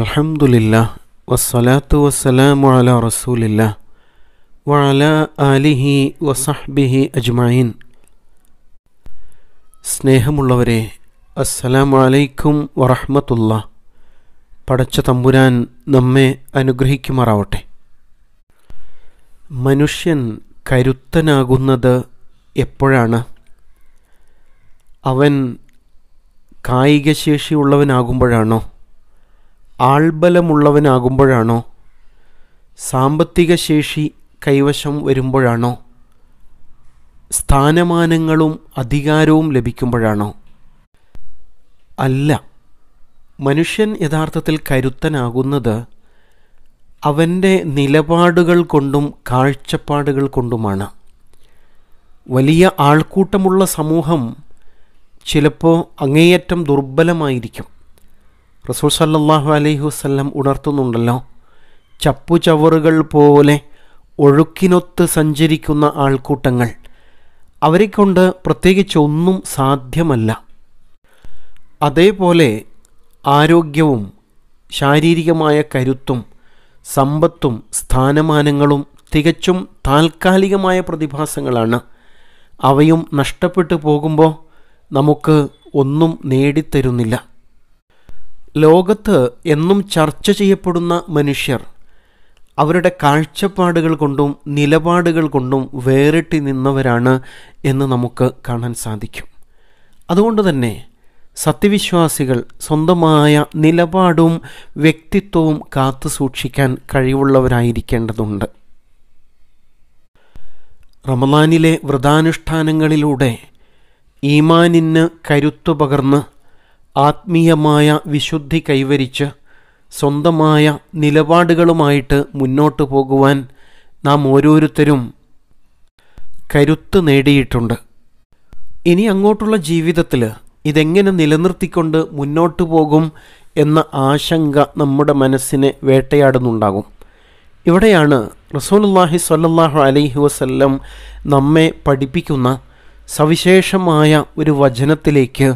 അൽഹംദുലില്ല വസ്സലാത്തു വസ്സലാമു അല റസൂലില്ല വഅല ആലിഹി വസഹ്ബിഹി അജ്മൈൻ സ്നേഹമുള്ളവരെ അസ്സലാമു അലൈക്കും വറഹ്മത്തുള്ള പടച്ച തമ്പുരാൻ നമ്മെ അനുഗ്രഹിക്കുമാറാവട്ടെ മനുഷ്യൻ കരുത്തനാകുന്നത് എപ്പോഴാണ് അവൻ കായികശേഷിയുള്ളവനാകുമ്പോഴാണോ ആൾബലമുള്ളവനാകുമ്പോഴാണോ സാമ്പത്തിക ശേഷി കൈവശം വരുമ്പോഴാണോ സ്ഥാനമാനങ്ങളും അധികാരവും ലഭിക്കുമ്പോഴാണോ അല്ല മനുഷ്യൻ യഥാർത്ഥത്തിൽ കരുത്തനാകുന്നത് അവൻ്റെ നിലപാടുകൾ കൊണ്ടും കാഴ്ചപ്പാടുകൾ കൊണ്ടുമാണ് വലിയ ആൾക്കൂട്ടമുള്ള സമൂഹം ചിലപ്പോൾ അങ്ങേയറ്റം ദുർബലമായിരിക്കും റസൂൽ സല്ലാഹു അലൈഹി വസ്ല്ലം ഉണർത്തുന്നുണ്ടല്ലോ ചപ്പുചവറുകൾ പോലെ ഒഴുക്കിനൊത്ത് സഞ്ചരിക്കുന്ന ആൾക്കൂട്ടങ്ങൾ അവരെക്കൊണ്ട് പ്രത്യേകിച്ച് ഒന്നും സാധ്യമല്ല അതേപോലെ ആരോഗ്യവും ശാരീരികമായ കരുത്തും സമ്പത്തും സ്ഥാനമാനങ്ങളും തികച്ചും താൽക്കാലികമായ പ്രതിഭാസങ്ങളാണ് അവയും നഷ്ടപ്പെട്ടു പോകുമ്പോൾ നമുക്ക് ഒന്നും നേടിത്തരുന്നില്ല ലോകത്ത് എന്നും ചർച്ച ചെയ്യപ്പെടുന്ന മനുഷ്യർ അവരുടെ കാഴ്ചപ്പാടുകൾ കൊണ്ടും നിലപാടുകൾ കൊണ്ടും വേറിട്ടി നിന്നവരാണ് എന്ന് നമുക്ക് കാണാൻ സാധിക്കും അതുകൊണ്ട് തന്നെ സത്യവിശ്വാസികൾ സ്വന്തമായ നിലപാടും വ്യക്തിത്വവും കാത്തു സൂക്ഷിക്കാൻ കഴിവുള്ളവരായിരിക്കേണ്ടതുണ്ട് റമദാനിലെ വ്രതാനുഷ്ഠാനങ്ങളിലൂടെ ഈമാനിന് കരുത്തു പകർന്ന് ആത്മീയമായ വിശുദ്ധി കൈവരിച്ച് സ്വന്തമായ നിലപാടുകളുമായിട്ട് മുന്നോട്ട് പോകുവാൻ നാം ഓരോരുത്തരും കരുത്ത് നേടിയിട്ടുണ്ട് ഇനി അങ്ങോട്ടുള്ള ജീവിതത്തിൽ ഇതെങ്ങനെ നിലനിർത്തിക്കൊണ്ട് മുന്നോട്ട് പോകും എന്ന ആശങ്ക നമ്മുടെ മനസ്സിനെ വേട്ടയാടുന്നുണ്ടാകും ഇവിടെയാണ് റസൂലുല്ലാഹി സ്വല്ലല്ലാഹു അലൈഹി വസല്ലം നമ്മെ പഠിപ്പിക്കുന്ന സവിശേഷമായ ഒരു വചനത്തിലേക്ക്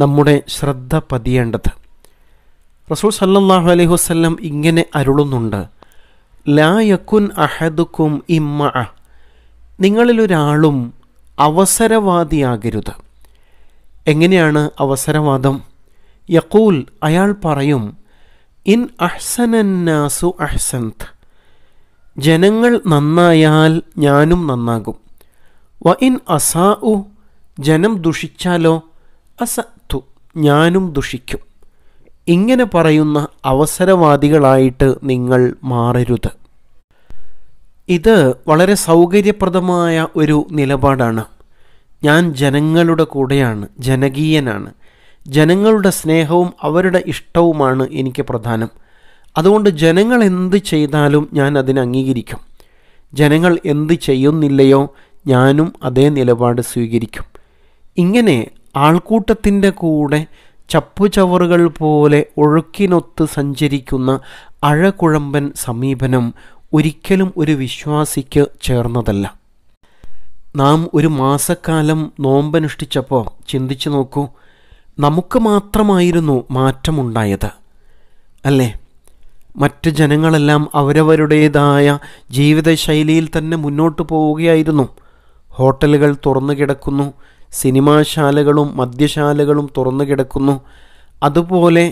നമ്മുടെ ശ്രദ്ധ പതിയേണ്ടത് റസൂൽ സല്ലാഹു അലൈഹി വസ്ലം ഇങ്ങനെ അരുളുന്നുണ്ട് ലാ യക്കുൻ അഹദുക്കും ഇമ്മ നിങ്ങളിലൊരാളും അവസരവാദിയാകരുത് എങ്ങനെയാണ് അവസരവാദം യക്കൂൽ അയാൾ പറയും ഇൻ അഹ്സനന്നാസു അഹ്സന്ത് ജനങ്ങൾ നന്നായാൽ ഞാനും നന്നാകും വ ഇൻ അസാഉ ജനം ദുഷിച്ചാലോ അസ ഞാനും ദുഷിക്കും ഇങ്ങനെ പറയുന്ന അവസരവാദികളായിട്ട് നിങ്ങൾ മാറരുത് ഇത് വളരെ സൗകര്യപ്രദമായ ഒരു നിലപാടാണ് ഞാൻ ജനങ്ങളുടെ കൂടെയാണ് ജനകീയനാണ് ജനങ്ങളുടെ സ്നേഹവും അവരുടെ ഇഷ്ടവുമാണ് എനിക്ക് പ്രധാനം അതുകൊണ്ട് ജനങ്ങൾ എന്ത് ചെയ്താലും ഞാൻ അതിനെ അംഗീകരിക്കും ജനങ്ങൾ എന്ത് ചെയ്യുന്നില്ലയോ ഞാനും അതേ നിലപാട് സ്വീകരിക്കും ഇങ്ങനെ ആൾക്കൂട്ടത്തിൻ്റെ കൂടെ ചപ്പുചവറുകൾ പോലെ ഒഴുക്കിനൊത്ത് സഞ്ചരിക്കുന്ന അഴകുഴമ്പൻ സമീപനം ഒരിക്കലും ഒരു വിശ്വാസിക്ക് ചേർന്നതല്ല നാം ഒരു മാസക്കാലം നോമ്പനുഷ്ഠിച്ചപ്പോൾ ചിന്തിച്ചു നോക്കൂ നമുക്ക് മാത്രമായിരുന്നു മാറ്റമുണ്ടായത് അല്ലേ മറ്റ് ജനങ്ങളെല്ലാം അവരവരുടേതായ ജീവിതശൈലിയിൽ തന്നെ മുന്നോട്ട് പോവുകയായിരുന്നു ഹോട്ടലുകൾ തുറന്നു കിടക്കുന്നു സിനിമാശാലകളും മദ്യശാലകളും തുറന്നു കിടക്കുന്നു അതുപോലെ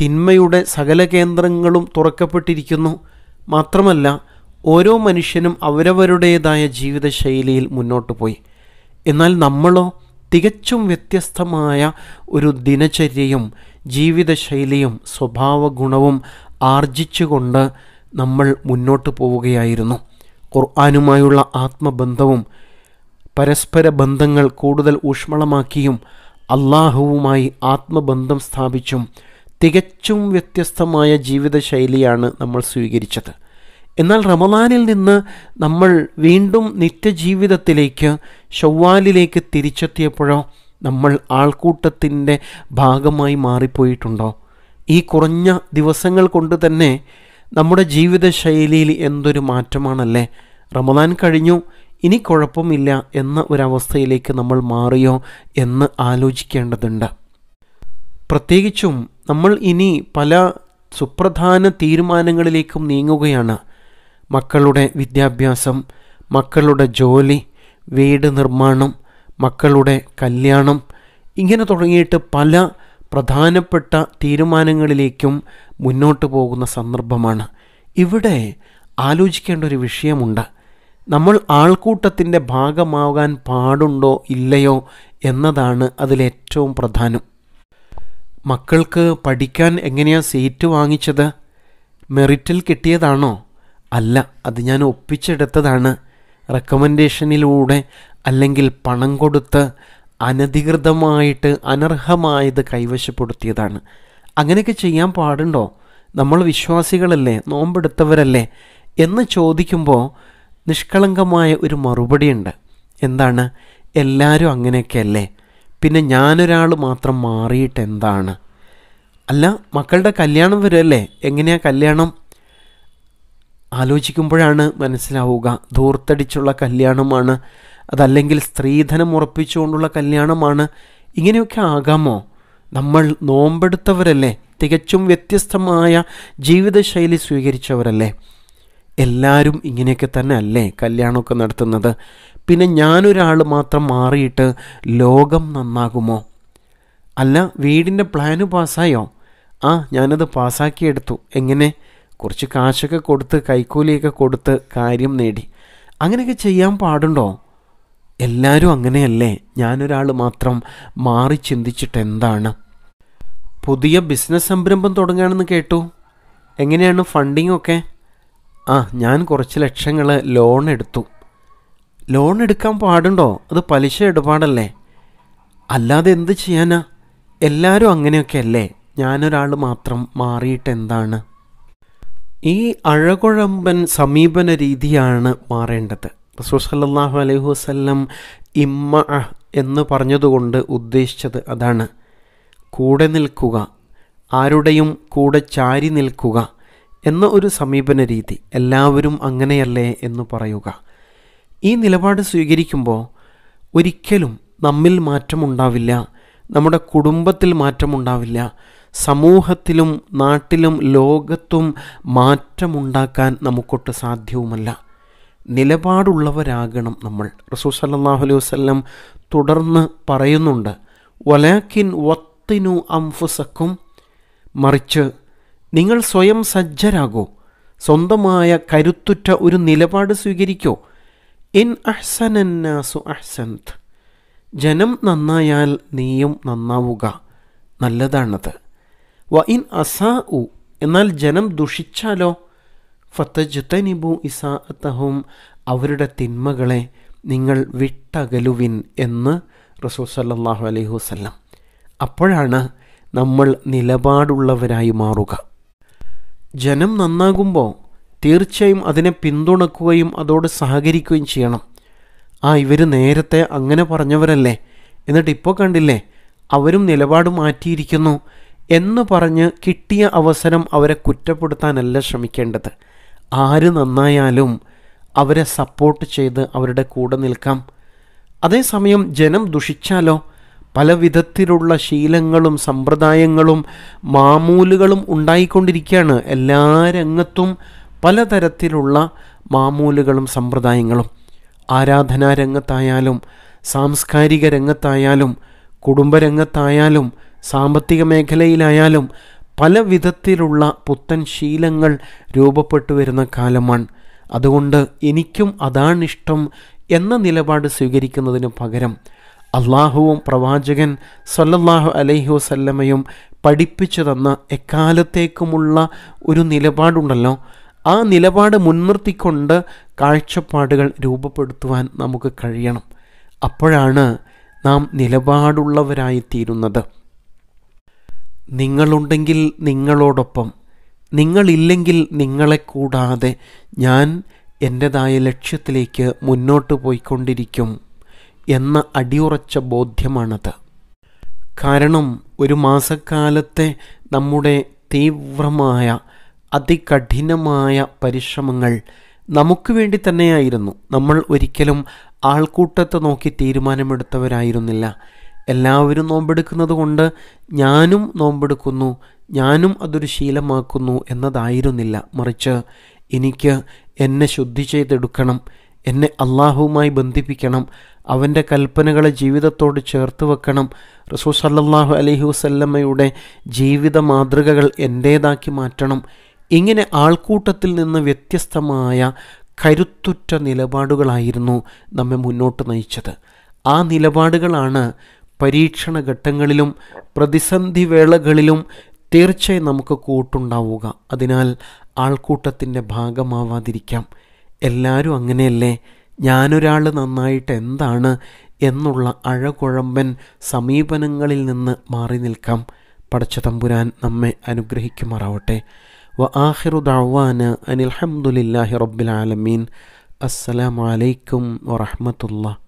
തിന്മയുടെ സകല കേന്ദ്രങ്ങളും തുറക്കപ്പെട്ടിരിക്കുന്നു മാത്രമല്ല ഓരോ മനുഷ്യനും അവരവരുടേതായ ജീവിതശൈലിയിൽ മുന്നോട്ട് പോയി എന്നാൽ നമ്മളോ തികച്ചും വ്യത്യസ്തമായ ഒരു ദിനചര്യയും ജീവിതശൈലിയും സ്വഭാവഗുണവും ആർജിച്ചുകൊണ്ട് നമ്മൾ മുന്നോട്ട് പോവുകയായിരുന്നു ഖുർആാനുമായുള്ള ആത്മബന്ധവും പരസ്പര ബന്ധങ്ങൾ കൂടുതൽ ഊഷ്മളമാക്കിയും അള്ളാഹുവുമായി ആത്മബന്ധം സ്ഥാപിച്ചും തികച്ചും വ്യത്യസ്തമായ ജീവിതശൈലിയാണ് നമ്മൾ സ്വീകരിച്ചത് എന്നാൽ റമദാനിൽ നിന്ന് നമ്മൾ വീണ്ടും നിത്യജീവിതത്തിലേക്ക് ഷവ്വാലിലേക്ക് തിരിച്ചെത്തിയപ്പോഴോ നമ്മൾ ആൾക്കൂട്ടത്തിൻ്റെ ഭാഗമായി മാറിപ്പോയിട്ടുണ്ടോ ഈ കുറഞ്ഞ ദിവസങ്ങൾ കൊണ്ട് തന്നെ നമ്മുടെ ജീവിതശൈലിയിൽ എന്തൊരു മാറ്റമാണല്ലേ റമദാൻ കഴിഞ്ഞു ഇനി കുഴപ്പമില്ല എന്ന ഒരവസ്ഥയിലേക്ക് നമ്മൾ മാറിയോ എന്ന് ആലോചിക്കേണ്ടതുണ്ട് പ്രത്യേകിച്ചും നമ്മൾ ഇനി പല സുപ്രധാന തീരുമാനങ്ങളിലേക്കും നീങ്ങുകയാണ് മക്കളുടെ വിദ്യാഭ്യാസം മക്കളുടെ ജോലി വീട് നിർമ്മാണം മക്കളുടെ കല്യാണം ഇങ്ങനെ തുടങ്ങിയിട്ട് പല പ്രധാനപ്പെട്ട തീരുമാനങ്ങളിലേക്കും മുന്നോട്ട് പോകുന്ന സന്ദർഭമാണ് ഇവിടെ ആലോചിക്കേണ്ട ഒരു വിഷയമുണ്ട് നമ്മൾ ആൾക്കൂട്ടത്തിൻ്റെ ഭാഗമാകാൻ പാടുണ്ടോ ഇല്ലയോ എന്നതാണ് അതിലേറ്റവും പ്രധാനം മക്കൾക്ക് പഠിക്കാൻ എങ്ങനെയാണ് സീറ്റ് വാങ്ങിച്ചത് മെറിറ്റിൽ കിട്ടിയതാണോ അല്ല അത് ഞാൻ ഒപ്പിച്ചെടുത്തതാണ് റെക്കമെൻഡേഷനിലൂടെ അല്ലെങ്കിൽ പണം കൊടുത്ത് അനധികൃതമായിട്ട് അനർഹമായത് കൈവശപ്പെടുത്തിയതാണ് അങ്ങനെയൊക്കെ ചെയ്യാൻ പാടുണ്ടോ നമ്മൾ വിശ്വാസികളല്ലേ നോമ്പെടുത്തവരല്ലേ എന്ന് ചോദിക്കുമ്പോൾ നിഷ്കളങ്കമായ ഒരു മറുപടിയുണ്ട് എന്താണ് എല്ലാവരും അങ്ങനെയൊക്കെയല്ലേ പിന്നെ ഞാനൊരാൾ മാത്രം മാറിയിട്ട് എന്താണ് അല്ല മക്കളുടെ കല്യാണം വരുമല്ലേ എങ്ങനെയാ കല്യാണം ആലോചിക്കുമ്പോഴാണ് മനസ്സിലാവുക ധൂർത്തടിച്ചുള്ള കല്യാണമാണ് അതല്ലെങ്കിൽ സ്ത്രീധനം ഉറപ്പിച്ചുകൊണ്ടുള്ള കല്യാണമാണ് ഇങ്ങനെയൊക്കെ ആകാമോ നമ്മൾ നോമ്പെടുത്തവരല്ലേ തികച്ചും വ്യത്യസ്തമായ ജീവിതശൈലി സ്വീകരിച്ചവരല്ലേ എല്ലാവരും ഇങ്ങനെയൊക്കെ തന്നെ അല്ലേ കല്യാണമൊക്കെ നടത്തുന്നത് പിന്നെ ഞാനൊരാൾ മാത്രം മാറിയിട്ട് ലോകം നന്നാകുമോ അല്ല വീടിൻ്റെ പ്ലാന് പാസ്സായോ ആ ഞാനത് പാസ്സാക്കിയെടുത്തു എങ്ങനെ കുറച്ച് കാശൊക്കെ കൊടുത്ത് കൈക്കൂലിയൊക്കെ കൊടുത്ത് കാര്യം നേടി അങ്ങനെയൊക്കെ ചെയ്യാൻ പാടുണ്ടോ എല്ലാവരും അങ്ങനെയല്ലേ ഞാനൊരാൾ മാത്രം മാറി ചിന്തിച്ചിട്ട് എന്താണ് പുതിയ ബിസിനസ് സംരംഭം തുടങ്ങുകയാണെന്ന് കേട്ടു എങ്ങനെയാണ് ഫണ്ടിങ് ഒക്കെ ആ ഞാൻ കുറച്ച് ലക്ഷങ്ങൾ ലോൺ എടുത്തു ലോൺ എടുക്കാൻ പാടുണ്ടോ അത് പലിശ ഇടപാടല്ലേ അല്ലാതെ എന്ത് ചെയ്യാനാ എല്ലാവരും അങ്ങനെയൊക്കെ അല്ലേ ഞാനൊരാൾ മാത്രം മാറിയിട്ട് എന്താണ് ഈ അഴകുഴമ്പൻ സമീപന രീതിയാണ് മാറേണ്ടത് റസൂ സല്ലാഹു അലൈഹു വസ്ല്ലം ഇമ്മ എന്ന് പറഞ്ഞതുകൊണ്ട് ഉദ്ദേശിച്ചത് അതാണ് കൂടെ നിൽക്കുക ആരുടെയും കൂടെ ചാരി നിൽക്കുക എന്ന ഒരു സമീപന രീതി എല്ലാവരും അങ്ങനെയല്ലേ എന്ന് പറയുക ഈ നിലപാട് സ്വീകരിക്കുമ്പോൾ ഒരിക്കലും നമ്മിൽ മാറ്റമുണ്ടാവില്ല നമ്മുടെ കുടുംബത്തിൽ മാറ്റമുണ്ടാവില്ല സമൂഹത്തിലും നാട്ടിലും ലോകത്തും മാറ്റമുണ്ടാക്കാൻ നമുക്കൊട്ട് സാധ്യവുമല്ല നിലപാടുള്ളവരാകണം നമ്മൾ റസൂൽ സല്ലാഹു അലൈഹി വസ്ലം തുടർന്ന് പറയുന്നുണ്ട് വലാഖിൻ വത്തിനു അംഫുസക്കും മറിച്ച് നിങ്ങൾ സ്വയം സജ്ജരാകൂ സ്വന്തമായ കരുത്തുറ്റ ഒരു നിലപാട് സ്വീകരിക്കൂ ഇൻ അഹ്സനന്നാസു അഹ്സന്ത് ജനം നന്നായാൽ നീയും നന്നാവുക നല്ലതാണത് വ ഇൻ അസാ ഉ എന്നാൽ ജനം ദുഷിച്ചാലോ ഫത്തജുത്തനിബു ഇസാഅത്തഹും അവരുടെ തിന്മകളെ നിങ്ങൾ വിട്ടകലുവിൻ എന്ന് റസൂൽ സല്ലാഹു അലൈഹി വസ്ലം അപ്പോഴാണ് നമ്മൾ നിലപാടുള്ളവരായി മാറുക ജനം നന്നാകുമ്പോൾ തീർച്ചയായും അതിനെ പിന്തുണക്കുകയും അതോട് സഹകരിക്കുകയും ചെയ്യണം ആ ഇവർ നേരത്തെ അങ്ങനെ പറഞ്ഞവരല്ലേ എന്നിട്ട് ഇപ്പോൾ കണ്ടില്ലേ അവരും നിലപാട് മാറ്റിയിരിക്കുന്നു എന്ന് പറഞ്ഞ് കിട്ടിയ അവസരം അവരെ കുറ്റപ്പെടുത്താനല്ല ശ്രമിക്കേണ്ടത് ആര് നന്നായാലും അവരെ സപ്പോർട്ട് ചെയ്ത് അവരുടെ കൂടെ നിൽക്കാം അതേസമയം ജനം ദുഷിച്ചാലോ പല വിധത്തിലുള്ള ശീലങ്ങളും സമ്പ്രദായങ്ങളും മാമൂലുകളും ഉണ്ടായിക്കൊണ്ടിരിക്കുകയാണ് എല്ലാ രംഗത്തും പലതരത്തിലുള്ള മാമൂലുകളും സമ്പ്രദായങ്ങളും ആരാധനാ രംഗത്തായാലും സാംസ്കാരിക രംഗത്തായാലും കുടുംബരംഗത്തായാലും സാമ്പത്തിക മേഖലയിലായാലും പല വിധത്തിലുള്ള പുത്തൻ ശീലങ്ങൾ രൂപപ്പെട്ടു വരുന്ന കാലമാണ് അതുകൊണ്ട് എനിക്കും അതാണിഷ്ടം എന്ന നിലപാട് സ്വീകരിക്കുന്നതിന് പകരം അള്ളാഹുവും പ്രവാചകൻ സല്ലല്ലാഹു അലൈഹി വസല്ലമയും പഠിപ്പിച്ചു തന്ന എക്കാലത്തേക്കുമുള്ള ഒരു നിലപാടുണ്ടല്ലോ ആ നിലപാട് മുൻനിർത്തിക്കൊണ്ട് കാഴ്ചപ്പാടുകൾ രൂപപ്പെടുത്തുവാൻ നമുക്ക് കഴിയണം അപ്പോഴാണ് നാം നിലപാടുള്ളവരായിത്തീരുന്നത് നിങ്ങളുണ്ടെങ്കിൽ നിങ്ങളോടൊപ്പം നിങ്ങളില്ലെങ്കിൽ നിങ്ങളെ കൂടാതെ ഞാൻ എൻ്റെതായ ലക്ഷ്യത്തിലേക്ക് മുന്നോട്ട് പോയിക്കൊണ്ടിരിക്കും എന്ന അടിയുറച്ച ബോധ്യമാണത് കാരണം ഒരു മാസക്കാലത്തെ നമ്മുടെ തീവ്രമായ അതികഠിനമായ പരിശ്രമങ്ങൾ നമുക്ക് വേണ്ടി തന്നെയായിരുന്നു നമ്മൾ ഒരിക്കലും ആൾക്കൂട്ടത്തെ നോക്കി തീരുമാനമെടുത്തവരായിരുന്നില്ല എല്ലാവരും നോമ്പെടുക്കുന്നത് കൊണ്ട് ഞാനും നോമ്പെടുക്കുന്നു ഞാനും അതൊരു ശീലമാക്കുന്നു എന്നതായിരുന്നില്ല മറിച്ച് എനിക്ക് എന്നെ ശുദ്ധി ചെയ്തെടുക്കണം എന്നെ അള്ളാഹുവുമായി ബന്ധിപ്പിക്കണം അവൻ്റെ കൽപ്പനകളെ ജീവിതത്തോട് ചേർത്ത് വെക്കണം റസൂൽ സല്ലാഹു അലഹി വസല്ലമ്മയുടെ ജീവിത മാതൃകകൾ എൻ്റേതാക്കി മാറ്റണം ഇങ്ങനെ ആൾക്കൂട്ടത്തിൽ നിന്ന് വ്യത്യസ്തമായ കരുത്തുറ്റ നിലപാടുകളായിരുന്നു നമ്മെ മുന്നോട്ട് നയിച്ചത് ആ നിലപാടുകളാണ് പരീക്ഷണ ഘട്ടങ്ങളിലും പ്രതിസന്ധി വേളകളിലും തീർച്ചയായും നമുക്ക് കൂട്ടുണ്ടാവുക അതിനാൽ ആൾക്കൂട്ടത്തിൻ്റെ ഭാഗമാവാതിരിക്കാം എല്ലാവരും അങ്ങനെയല്ലേ ഞാനൊരാൾ നന്നായിട്ട് എന്താണ് എന്നുള്ള അഴകുഴമ്പൻ സമീപനങ്ങളിൽ നിന്ന് മാറി നിൽക്കാം പടച്ച തമ്പുരാൻ നമ്മെ അനുഗ്രഹിക്കുമാറാവട്ടെ വ ആഹിറു ദാവാന് അനിൽഹമുല്ലാഹി റബ്ബിൽ ആലമീൻ അസ്സലാമലൈക്കും വറഹമത്തുള്ള